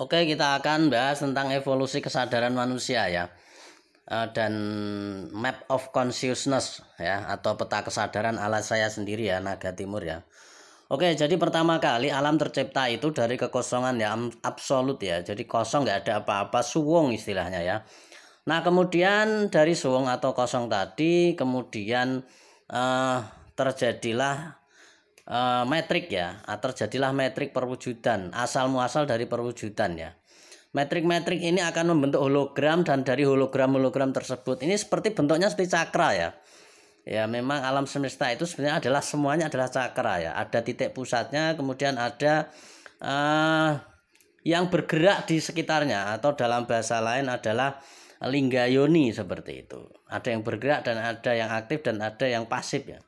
Oke, kita akan bahas tentang evolusi kesadaran manusia ya. E, dan map of consciousness ya atau peta kesadaran ala saya sendiri ya Naga Timur ya. Oke, jadi pertama kali alam tercipta itu dari kekosongan ya absolut ya. Jadi kosong nggak ada apa-apa, suwung istilahnya ya. Nah, kemudian dari suwung atau kosong tadi kemudian eh, terjadilah uh, metrik ya ah, terjadilah metrik perwujudan asal muasal dari perwujudan ya metrik-metrik ini akan membentuk hologram dan dari hologram-hologram tersebut ini seperti bentuknya seperti cakra ya ya memang alam semesta itu sebenarnya adalah semuanya adalah cakra ya ada titik pusatnya kemudian ada uh, yang bergerak di sekitarnya atau dalam bahasa lain adalah lingga yoni seperti itu ada yang bergerak dan ada yang aktif dan ada yang pasif ya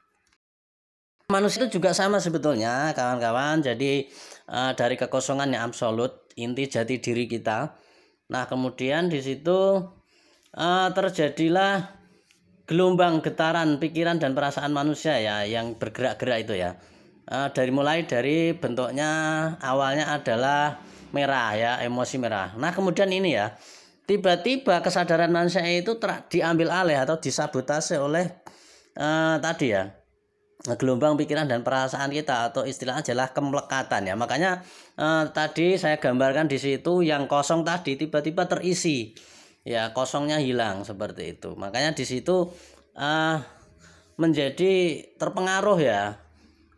Manusia itu juga sama sebetulnya, kawan-kawan. Jadi uh, dari kekosongan yang absolut, inti jati diri kita. Nah, kemudian di situ uh, terjadilah gelombang getaran pikiran dan perasaan manusia ya yang bergerak-gerak itu ya. Uh, dari mulai dari bentuknya awalnya adalah merah ya, emosi merah. Nah, kemudian ini ya. Tiba-tiba kesadaran manusia itu diambil alih atau disabotase oleh uh, tadi ya gelombang pikiran dan perasaan kita atau istilahnya adalah kemelekatan ya. Makanya eh, tadi saya gambarkan di situ yang kosong tadi tiba-tiba terisi. Ya, kosongnya hilang seperti itu. Makanya di situ eh, menjadi terpengaruh ya.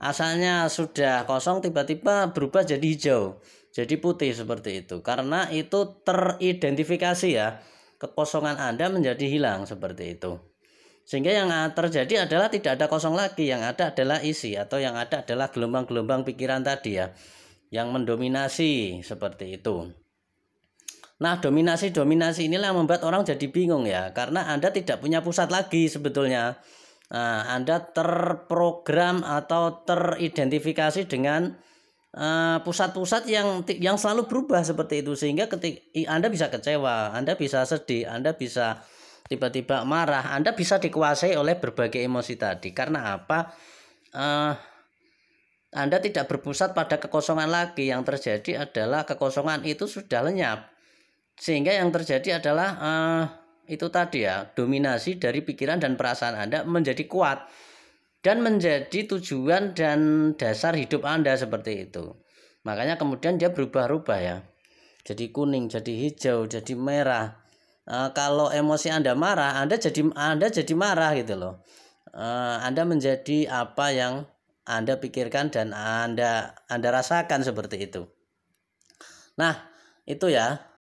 Asalnya sudah kosong tiba-tiba berubah jadi hijau. Jadi putih seperti itu. Karena itu teridentifikasi ya. Kekosongan Anda menjadi hilang seperti itu. Sehingga yang terjadi adalah tidak ada kosong lagi, yang ada adalah isi atau yang ada adalah gelombang-gelombang pikiran tadi ya, yang mendominasi seperti itu. Nah, dominasi-dominasi inilah yang membuat orang jadi bingung ya, karena Anda tidak punya pusat lagi sebetulnya. Nah, Anda terprogram atau teridentifikasi dengan eh, pusat-pusat uh, yang yang selalu berubah seperti itu sehingga ketika Anda bisa kecewa, Anda bisa sedih, Anda bisa tiba-tiba marah, Anda bisa dikuasai oleh berbagai emosi tadi. Karena apa? Uh, anda tidak berpusat pada kekosongan lagi. Yang terjadi adalah kekosongan itu sudah lenyap. Sehingga yang terjadi adalah uh, itu tadi ya, dominasi dari pikiran dan perasaan Anda menjadi kuat dan menjadi tujuan dan dasar hidup Anda seperti itu. Makanya kemudian dia berubah-ubah ya. Jadi kuning, jadi hijau, jadi merah. Eh, kalau emosi Anda marah, Anda jadi Anda jadi marah gitu loh. Eh, anda menjadi apa yang Anda pikirkan dan Anda Anda rasakan seperti itu. Nah, itu ya.